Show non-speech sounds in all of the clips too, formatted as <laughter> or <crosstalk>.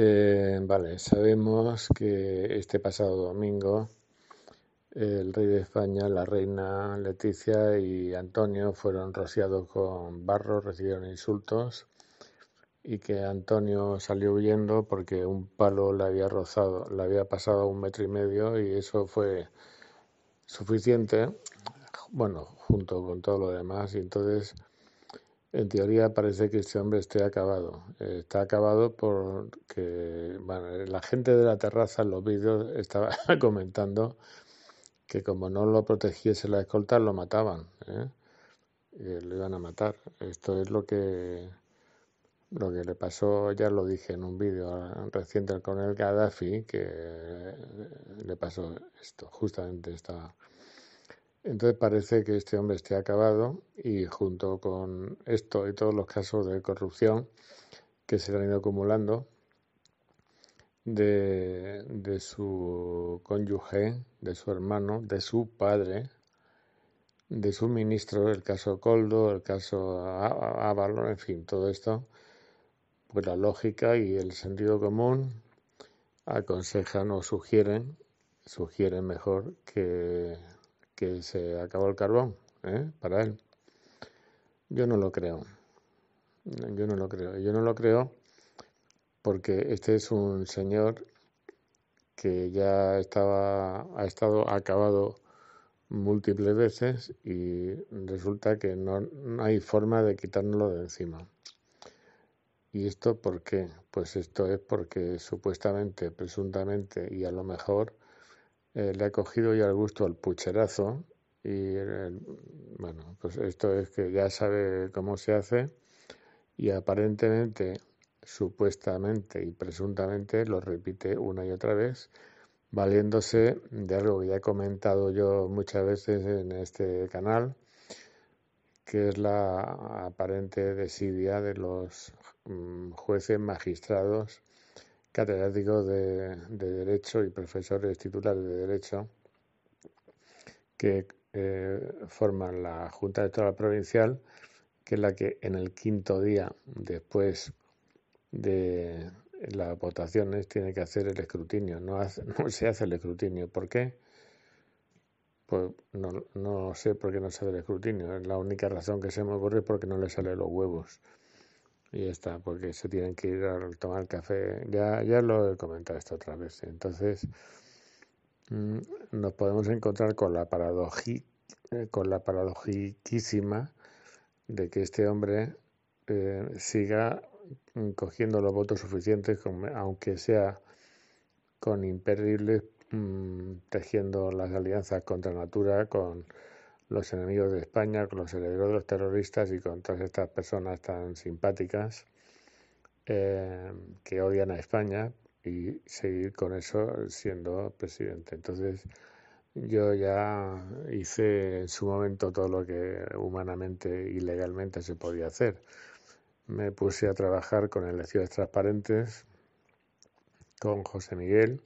Eh, vale, sabemos que este pasado domingo el rey de España, la reina Leticia y Antonio fueron rociados con barro, recibieron insultos y que Antonio salió huyendo porque un palo le había rozado, le había pasado un metro y medio y eso fue suficiente, bueno, junto con todo lo demás y entonces en teoría parece que este hombre esté acabado. está acabado porque bueno, la gente de la terraza en los vídeos estaba <laughs> comentando que como no lo protegiese la escolta lo mataban. ¿eh? lo iban a matar. Esto es lo que lo que le pasó, ya lo dije en un vídeo reciente con el Gaddafi, que le pasó esto, justamente esta, entonces parece que este hombre esté acabado y junto con esto y todos los casos de corrupción que se han ido acumulando de, de su cónyuge, de su hermano, de su padre, de su ministro, el caso Coldo, el caso Ábalos, en fin, todo esto, pues la lógica y el sentido común aconsejan o sugieren, sugieren mejor que que se acabó el carbón ¿eh? para él. Yo no lo creo. Yo no lo creo. Yo no lo creo porque este es un señor que ya estaba, ha estado acabado múltiples veces y resulta que no, no hay forma de quitárnoslo de encima. ¿Y esto por qué? Pues esto es porque supuestamente, presuntamente y a lo mejor eh, le ha cogido ya al gusto al pucherazo y eh, bueno, pues esto es que ya sabe cómo se hace y aparentemente, supuestamente y presuntamente lo repite una y otra vez, valiéndose de algo que ya he comentado yo muchas veces en este canal, que es la aparente desidia de los mm, jueces magistrados catedrático de, Derecho y profesores titulares de Derecho que eh, forman la Junta Electoral Provincial, que es la que en el quinto día después de las votaciones tiene que hacer el escrutinio. No, <laughs> se hace el escrutinio. ¿Por qué? Pues no, no sé por qué no se hace el escrutinio. La única razón que se me ocurre es porque no le salen los huevos y ya está, porque se tienen que ir a tomar café. Ya, ya lo he comentado esto otra vez. ¿eh? Entonces, mm, nos podemos encontrar con la paradoji, eh, con la paradojiquísima de que este hombre eh, siga mm, cogiendo los votos suficientes, aunque sea con imperdibles, mm, tejiendo las alianzas contra Natura, con los enemigos de España, con los herederos de los terroristas y con todas estas personas tan simpáticas eh, que odian a España y seguir con eso siendo presidente. Entonces, yo ya hice en su momento todo lo que humanamente y legalmente se podía hacer. Me puse a trabajar con elecciones transparentes, con José Miguel,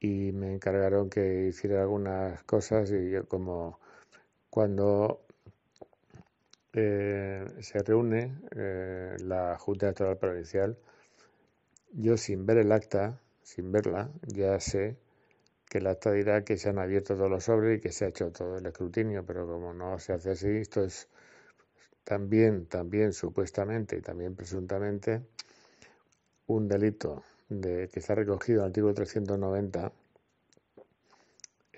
y me encargaron que hiciera algunas cosas y yo como cuando eh, se reúne eh, la Junta Electoral Provincial, yo sin ver el acta, sin verla, ya sé que el acta dirá que se han abierto todos los sobres y que se ha hecho todo el escrutinio, pero como no se hace así, esto es también, también supuestamente y también presuntamente un delito de, que está recogido en el artículo 390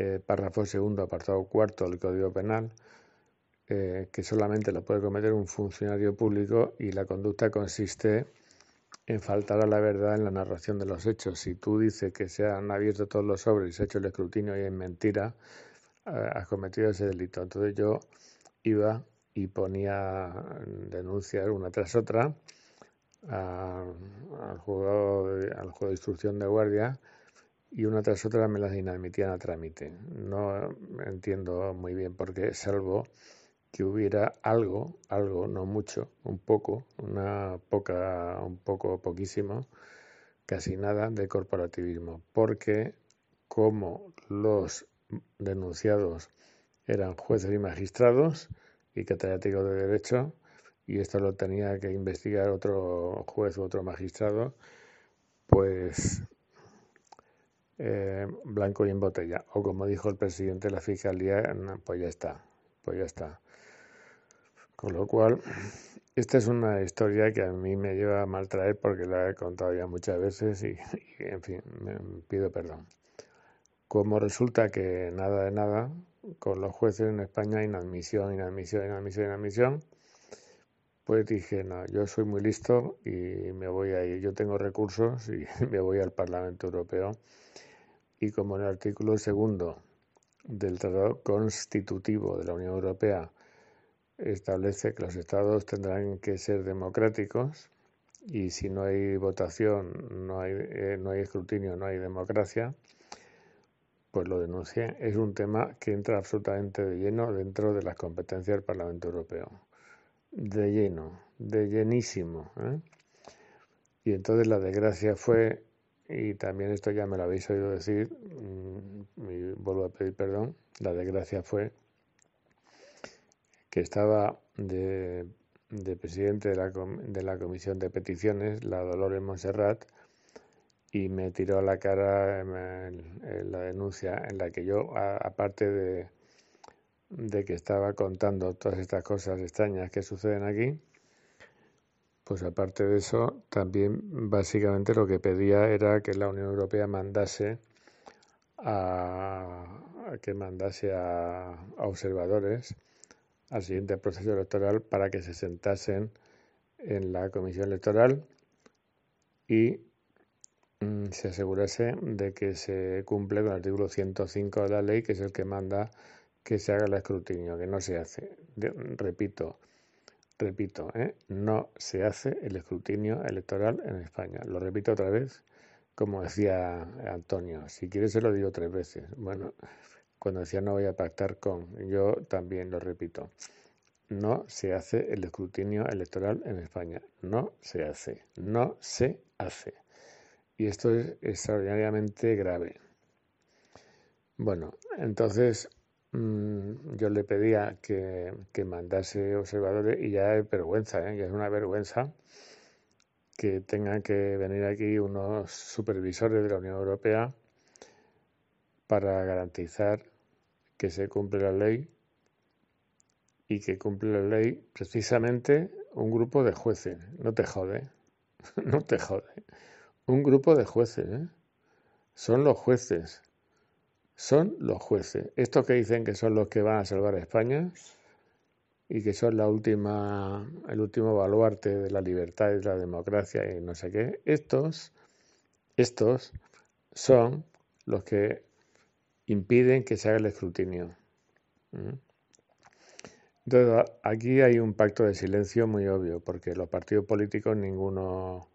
eh, párrafo segundo, apartado cuarto del Código Penal, eh, que solamente lo puede cometer un funcionario público y la conducta consiste en faltar a la verdad en la narración de los hechos. Si tú dices que se han abierto todos los sobres y se ha hecho el escrutinio y es mentira, eh, has cometido ese delito. Entonces yo iba y ponía denuncias una tras otra al, al juego de instrucción de guardia y una tras otra me las inadmitían a trámite. No entiendo muy bien por qué, salvo que hubiera algo, algo, no mucho, un poco, una poca, un poco, poquísimo, casi nada de corporativismo, porque como los denunciados eran jueces y magistrados y catedráticos de derecho, y esto lo tenía que investigar otro juez u otro magistrado, pues eh, blanco y en botella. O como dijo el presidente de la Fiscalía, pues ya está, pues ya está. Con lo cual, esta es una historia que a mí me lleva a maltraer porque la he contado ya muchas veces y, en fin, me pido perdón. Como resulta que nada de nada, con los jueces en España, inadmisión, inadmisión, inadmisión, inadmisión, pues dije, no, yo soy muy listo y me voy a ir, yo tengo recursos y <laughs> me voy al Parlamento Europeo y como el artículo segundo del Tratado Constitutivo de la Unión Europea establece que los estados tendrán que ser democráticos y si no hay votación, no hay, eh, no hay escrutinio, no hay democracia, pues lo denuncia. Es un tema que entra absolutamente de lleno dentro de las competencias del Parlamento Europeo. De lleno, de llenísimo. ¿eh? Y entonces la desgracia fue y también esto ya me lo habéis oído decir, mm, y vuelvo a pedir perdón, la desgracia fue que estaba de, presidente de la, de la Comisión de Peticiones, la Dolores Montserrat, y me tiró a la cara la denuncia en la que yo, aparte de, de que estaba contando todas estas cosas extrañas que suceden aquí, pues aparte de eso, también básicamente lo que pedía era que la Unión Europea mandase a, que mandase a, observadores al siguiente proceso electoral para que se sentasen en la comisión electoral y mm, se asegurase de que se cumple con el artículo 105 de la ley, que es el que manda que se haga el escrutinio, que no se hace. repito, repito, ¿eh? no se hace el escrutinio electoral en España. Lo repito otra vez, como decía Antonio, si quieres se lo digo tres veces. Bueno, cuando decía no voy a pactar con, yo también lo repito. No se hace el escrutinio electoral en España. No se hace. No se hace. Y esto es extraordinariamente grave. Bueno, entonces Mm, yo le pedía que, mandase observadores y ya es vergüenza, ¿eh? ya es una vergüenza que tengan que venir aquí unos supervisores de la Unión Europea para garantizar que se cumple la ley y que cumple la ley precisamente un grupo de jueces. No te jode, <laughs> no te jode. Un grupo de jueces, ¿eh? Son los jueces son los jueces. Estos que dicen que son los que van a salvar a España y que son la última, el último baluarte de la libertad y de la democracia y no sé qué, estos, estos son los que impiden que se haga el escrutinio. ¿Mm? Entonces, aquí hay un pacto de silencio muy obvio, porque los partidos políticos ninguno,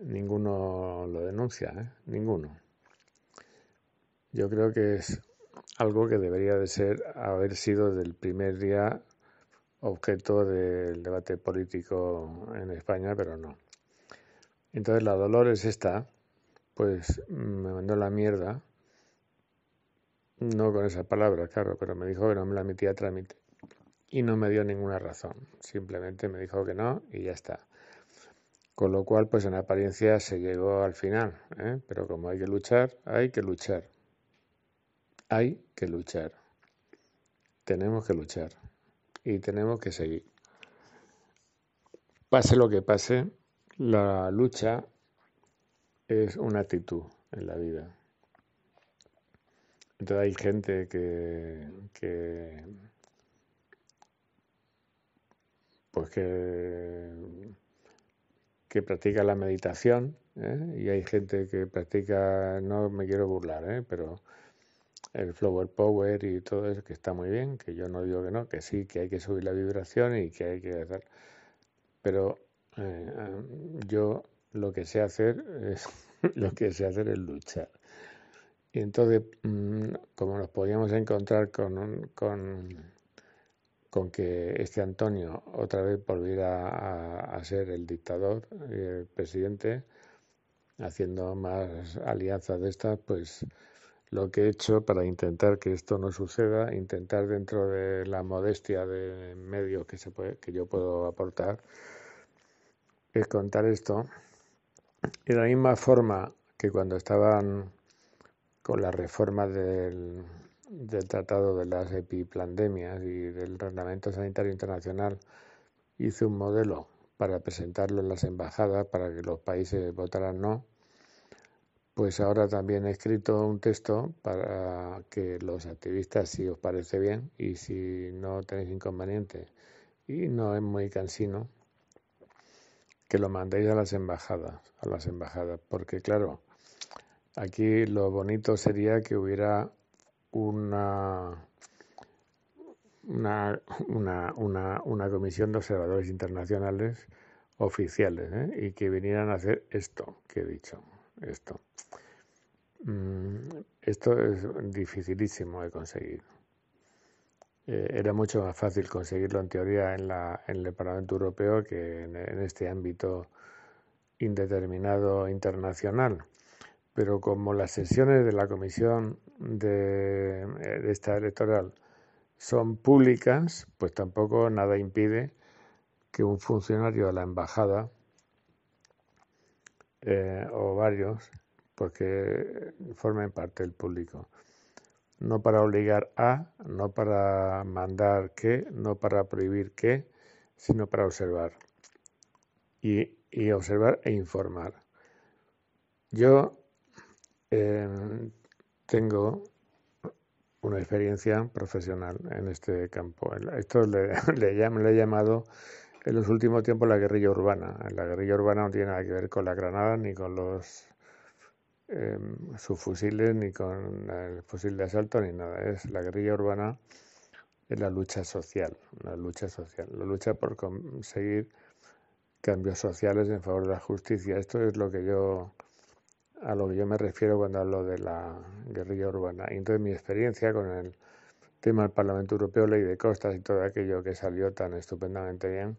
ninguno lo denuncia, ¿eh? ninguno. Yo creo que es algo que debería de ser, haber sido del primer día objeto del debate político en España, pero no. Entonces la dolor es esta, pues mm, me mandó la mierda, no con esas palabras, claro, pero me dijo que no me la metía a trámite y no me dio ninguna razón, simplemente me dijo que no y ya está. Con lo cual, pues en apariencia se llegó al final, ¿eh? pero como hay que luchar, hay que luchar. Hay que luchar. Tenemos que luchar. Y tenemos que seguir. Pase lo que pase, la lucha es una actitud en la vida. Entonces hay gente que, que pues que, que practica la meditación ¿eh? y hay gente que practica, no me quiero burlar, ¿eh? pero el flower power y todo eso, que está muy bien, que yo no digo que no, que sí, que hay que subir la vibración y que hay que hacer. Pero eh, yo lo que sé hacer es <laughs> lo que sé hacer es luchar. Y entonces, mm, como nos podíamos encontrar con, con, con que este Antonio otra vez volviera a, a ser el dictador y el presidente, haciendo más alianzas de estas, pues lo que he hecho para intentar que esto no suceda, intentar dentro de la modestia de medios que, se que yo puedo aportar, es contar esto. de la misma forma que cuando estaban con la reforma del, del Tratado de las Epiplandemias y del Reglamento Sanitario Internacional, hice un modelo para presentarlo en las embajadas para que los países votaran no pues ahora también he escrito un texto para que los activistas, si os parece bien y si no tenéis inconveniente y no es muy cansino, que lo mandéis a las embajadas, a las embajadas, porque claro, aquí lo bonito sería que hubiera una una, comisión de observadores internacionales oficiales ¿eh? y que vinieran a hacer esto que he dicho esto. Mm, esto es dificilísimo de conseguir. Eh, era mucho más fácil conseguirlo en teoría en, la, en el Parlamento Europeo que en, este ámbito indeterminado internacional. Pero como las sesiones de la Comisión de, eh, de esta electoral son públicas, pues tampoco nada impide que un funcionario de la embajada eh, o varios, porque formen parte del público. No para obligar a, no para mandar que, no para prohibir que, sino para observar. Y, observar e informar. Yo em, tengo una experiencia profesional en este campo. Esto le, <laughs> le he llamado en los últimos tiempos la guerrilla urbana. La guerrilla urbana no tiene nada que ver con la granada... ni con los eh, em, subfusiles, ni con el fusil de asalto, ni nada. Es la guerrilla urbana es la lucha social, la lucha social, la lucha por conseguir cambios sociales en favor de la justicia. Esto es lo que yo a lo que yo me refiero cuando hablo de la guerrilla urbana. Y entonces mi experiencia con el tema del Parlamento Europeo, ley de costas y todo aquello que salió tan estupendamente bien,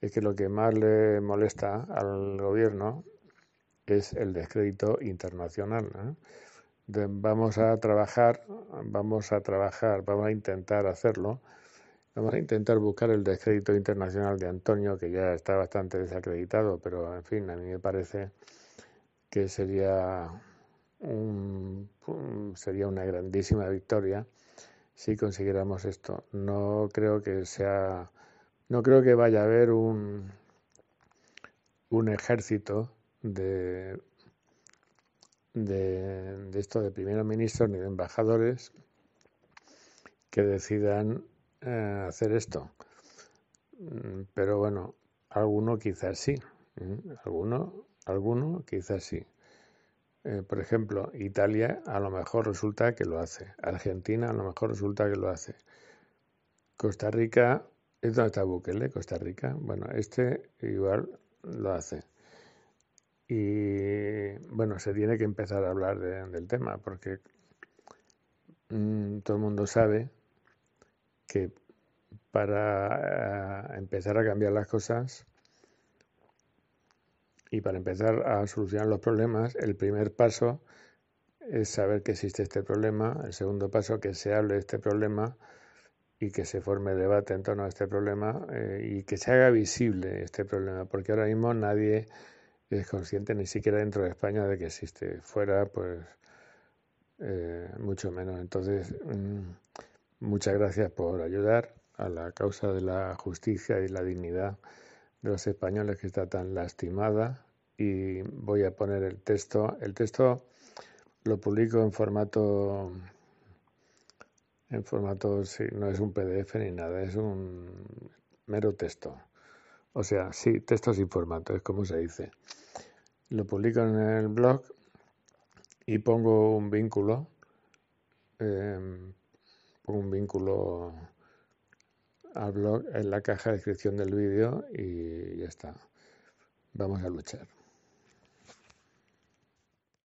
es que lo que más le molesta al gobierno es el descrédito internacional. vamos a trabajar, vamos a trabajar, vamos a intentar hacerlo. Vamos a intentar buscar el descrédito internacional de Antonio, que ya está bastante desacreditado, pero en fin, a mí me parece que sería, un, sería una grandísima victoria si consiguiéramos esto. No creo que sea no creo que vaya a haber un, un ejército de, de, esto de primeros ministros ni de embajadores que decidan eh, hacer esto. Mm, pero bueno, alguno quizás sí. ¿eh? Alguno, alguno quizás sí. Eh, por ejemplo, Italia a lo mejor resulta que lo hace. Argentina a lo mejor resulta que lo hace. Costa Rica ¿Es donde está Bukele, Costa Rica? Bueno, este igual lo hace. Y bueno, se tiene que empezar a hablar del tema porque mm, todo el mundo sabe que para eh, empezar a cambiar las cosas y para empezar a solucionar los problemas, el primer paso es saber que existe este problema, el segundo paso que se hable de este problema y que se forme debate en torno a este problema eh, y que se haga visible este problema, porque ahora mismo nadie es consciente, ni siquiera dentro de España, de que existe. Fuera, pues, eh, mucho menos. Entonces, mm, muchas gracias por ayudar a la causa de la justicia y la dignidad de los españoles que está tan lastimada. Y voy a poner el texto. El texto lo publico en formato en formato, sí, no es un PDF ni nada, es un mero texto. O sea, sí, texto sin formato, es como se dice. Lo publico en el blog y pongo un vínculo, em, pongo un vínculo al blog en la caja de descripción del vídeo y ya está. Vamos a luchar.